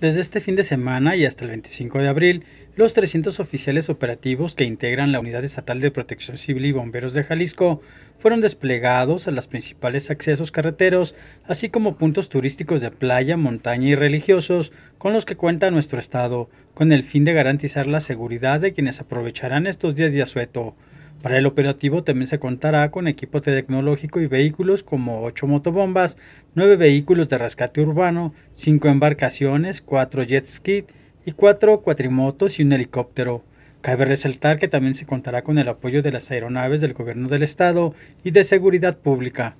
Desde este fin de semana y hasta el 25 de abril, los 300 oficiales operativos que integran la Unidad Estatal de Protección Civil y Bomberos de Jalisco fueron desplegados a los principales accesos carreteros, así como puntos turísticos de playa, montaña y religiosos con los que cuenta nuestro estado, con el fin de garantizar la seguridad de quienes aprovecharán estos días de asueto. Para el operativo también se contará con equipo tecnológico y vehículos como 8 motobombas, 9 vehículos de rescate urbano, 5 embarcaciones, 4 jet skis y 4 cuatrimotos y un helicóptero. Cabe resaltar que también se contará con el apoyo de las aeronaves del gobierno del estado y de seguridad pública.